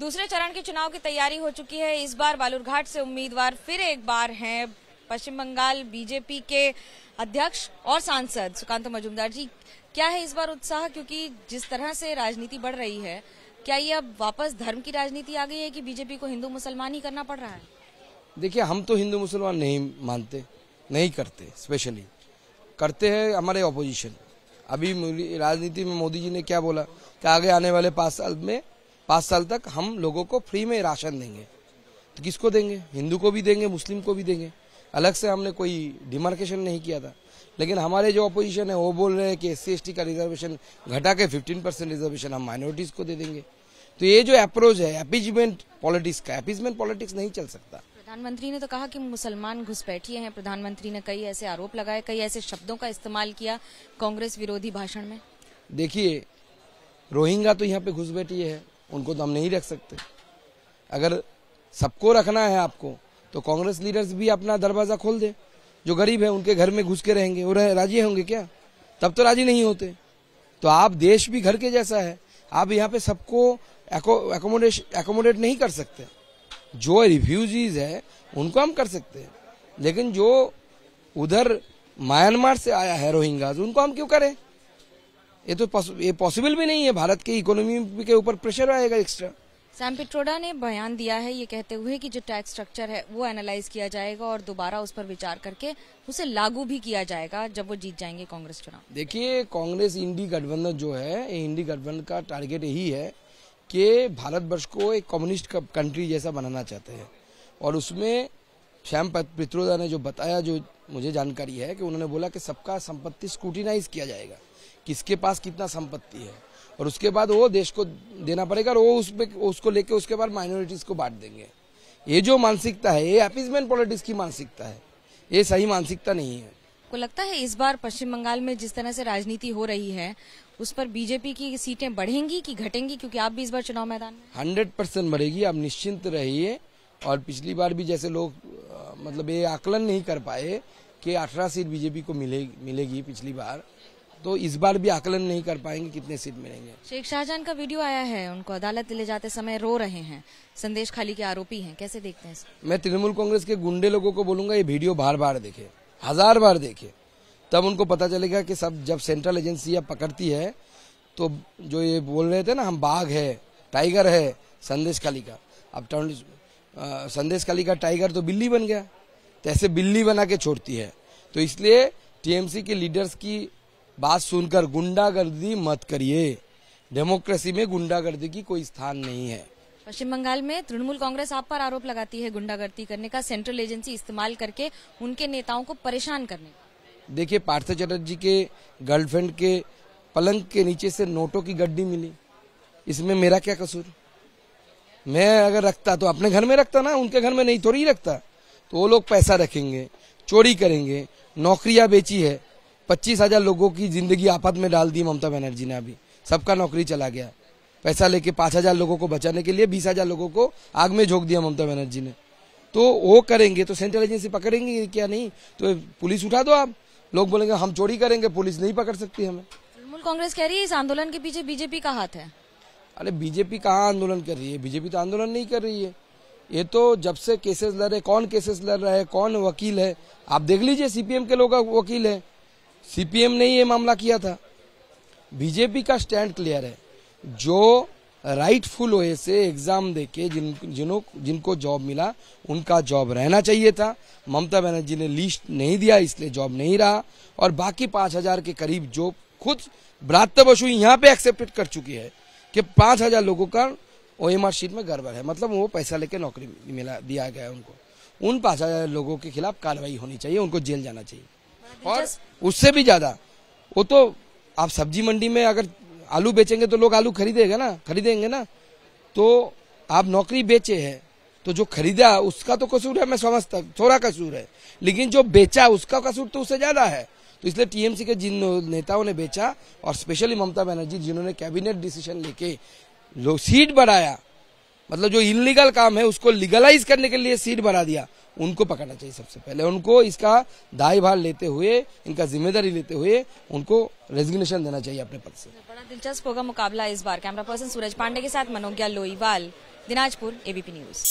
दूसरे चरण के चुनाव की तैयारी हो चुकी है इस बार बालूरघाट से उम्मीदवार फिर एक बार हैं पश्चिम बंगाल बीजेपी के अध्यक्ष और सांसद सुकांत मजुमदार जी क्या है इस बार उत्साह क्योंकि जिस तरह से राजनीति बढ़ रही है क्या ये अब वापस धर्म की राजनीति आ गई है कि बीजेपी को हिंदू मुसलमान ही करना पड़ रहा है देखिए हम तो हिंदू मुसलमान नहीं मानते नहीं करते स्पेशली करते हैं हमारे ऑपोजिशन अभी राजनीति में मोदी जी ने क्या बोला कि आगे आने वाले पाँच साल में पाँच साल तक हम लोगों को फ्री में राशन देंगे तो किसको देंगे हिंदू को भी देंगे मुस्लिम को भी देंगे अलग से हमने कोई डिमार्केशन नहीं किया था लेकिन हमारे जो अपोजिशन है वो बोल रहे हैं कि एस सी का रिजर्वेशन घटा के फिफ्टीन परसेंट रिजर्वेशन हम माइनॉरिटीज़ को दे देंगे तो ये जो अप्रोच है अपीजमेंट पॉलिटिक्स का अपीजमेंट पॉलिटिक्स नहीं चल सकता प्रधानमंत्री ने तो कहा कि मुसलमान घुसपैठिए हैं प्रधानमंत्री ने कई ऐसे आरोप लगाए कई ऐसे शब्दों का इस्तेमाल किया कांग्रेस विरोधी भाषण में देखिए रोहिंगा तो यहाँ पे घुस बैठी है उनको तो हम नहीं रख सकते अगर सबको रखना है आपको तो कांग्रेस लीडर्स भी अपना दरवाजा खोल दे जो गरीब है उनके घर में घुस के रहेंगे वो राजी होंगे क्या तब तो राजी नहीं होते तो आप देश भी घर के जैसा है आप यहाँ पे सबको एकोमोडेट नहीं कर सकते जो रिफ्यूजीज है उनको हम कर सकते हैं लेकिन जो उधर म्यांमार से आया है रोहिंगा उनको हम क्यों करें ये तो ये पॉसिबल भी नहीं है भारत की इकोनॉमी के ऊपर प्रेशर आएगा एक्स्ट्रा सैम पिट्रोडा ने बयान दिया है ये कहते हुए कि जो टैक्स स्ट्रक्चर है वो एनालाइज किया जाएगा और दोबारा उस पर विचार करके उसे लागू भी किया जाएगा जब वो जीत जाएंगे कांग्रेस चुनाव देखिए कांग्रेस इंडी गठबंधन जो है इंडी गठबंधन का टारगेट यही है कि भारतवर्ष को एक कम्युनिस्ट कंट्री जैसा बनाना चाहते हैं और उसमें श्याम पित्रोदा ने जो बताया जो मुझे जानकारी है कि उन्होंने बोला कि सबका संपत्ति स्क्रूटिनाइज किया जाएगा किसके पास कितना संपत्ति है और उसके बाद वो देश को देना पड़ेगा और वो उस पे उसको लेके उसके बाद माइनॉरिटीज को बांट देंगे ये जो मानसिकता है ये अपीजमेंट पॉलिटिक्स की मानसिकता है ये सही मानसिकता नहीं है को लगता है इस बार पश्चिम बंगाल में जिस तरह से राजनीति हो रही है उस पर बीजेपी की सीटें बढ़ेंगी कि घटेंगी क्योंकि आप भी इस बार चुनाव मैदान हंड्रेड परसेंट बढ़ेगी आप निश्चिंत रहिए और पिछली बार भी जैसे लोग मतलब ये आकलन नहीं कर पाए कि अठारह सीट बीजेपी को मिले, मिलेगी पिछली बार तो इस बार भी आकलन नहीं कर पाएंगे कितने सीट मिलेंगे शेख शाहजहां का वीडियो आया है उनको अदालत ले जाते समय रो रहे हैं संदेश खाली के आरोपी हैं कैसे देखते हैं मैं तृणमूल कांग्रेस के गुंडे लोगों को बोलूंगा ये वीडियो बार बार देखे हजार बार देखे तब उनको पता चलेगा कि सब जब सेंट्रल एजेंसी पकड़ती है तो जो ये बोल रहे थे ना हम बाघ है टाइगर है संदेश खाली का अब संदेश काली का टाइगर तो बिल्ली बन गया तैसे तो बिल्ली बना के छोड़ती है तो इसलिए टीएमसी के लीडर्स की बात सुनकर गुंडागर्दी मत करिए डेमोक्रेसी में गुंडागर्दी की कोई स्थान नहीं है पश्चिम बंगाल में तृणमूल कांग्रेस आप पर आरोप लगाती है गुंडागर्दी करने का सेंट्रल एजेंसी इस्तेमाल करके उनके नेताओं को परेशान करने का देखिए पार्थ चटर्जी के गर्लफ्रेंड के पलंग के नीचे से नोटों की गड्डी मिली इसमें मेरा क्या कसूर मैं अगर रखता तो अपने घर में रखता ना उनके घर में नहीं थोड़ी रखता तो वो लोग पैसा रखेंगे चोरी करेंगे नौकरियां बेची है पच्चीस हजार लोगों की जिंदगी आपद में डाल दी ममता बनर्जी ने अभी सबका नौकरी चला गया पैसा लेके पाँच हजार लोगों को बचाने के लिए बीस हजार लोगों को आग में झोंक दिया ममता बनर्जी ने तो वो करेंगे तो सेंट्रल एजेंसी पकड़ेंगे क्या नहीं तो पुलिस उठा दो आप लोग बोलेंगे हम चोरी करेंगे पुलिस नहीं पकड़ सकती हमें तृणमूल कांग्रेस कह रही है इस आंदोलन के पीछे बीजेपी का हाथ है अरे बीजेपी कहाँ आंदोलन कर रही है बीजेपी तो आंदोलन नहीं कर रही है ये तो जब से केसेस लड़ रहे कौन केसेस लड़ रहा है कौन वकील है आप देख लीजिए सीपीएम के लोग वकील है सीपीएम ने ये मामला किया था बीजेपी का स्टैंड क्लियर है जो राइटफुल वे से एग्जाम देके जिन जिनों जिनको जॉब मिला उनका जॉब रहना चाहिए था ममता बनर्जी ने लिस्ट नहीं दिया इसलिए जॉब नहीं रहा और बाकी पाँच हजार के करीब जो खुद ब्रात बसु यहाँ पे एक्सेप्टेड कर चुकी है कि पाँच हजार लोगों का ओ एम आर शीट में गड़बड़ है मतलब वो पैसा लेके नौकरी मिला दिया गया उनको उन पाँच हजार लोगों के खिलाफ कार्रवाई होनी चाहिए उनको जेल जाना चाहिए और उससे भी ज्यादा वो तो आप सब्जी मंडी में अगर आलू बेचेंगे तो लोग आलू खरीदेगा ना खरीदेंगे ना तो आप नौकरी बेचे है तो जो खरीदा उसका तो कसूर है मैं समझता थोड़ा कसूर है लेकिन जो बेचा उसका कसूर तो उससे ज्यादा है तो इसलिए टीएमसी के जिन नेताओं ने बेचा और स्पेशली ममता बनर्जी जिन्होंने कैबिनेट डिसीजन लेके सीट बढ़ाया मतलब जो इनलीगल काम है उसको लीगलाइज करने के लिए सीट बना दिया उनको पकड़ना चाहिए सबसे पहले उनको इसका दाई भार लेते हुए इनका जिम्मेदारी लेते हुए उनको रेजिग्नेशन देना चाहिए अपने पद से बड़ा दिलचस्प होगा मुकाबला इस बार कैमरा पर्सन सूरज पांडे के साथ मनोज्ञा लोईवाल दिनाजपुर एबीपी न्यूज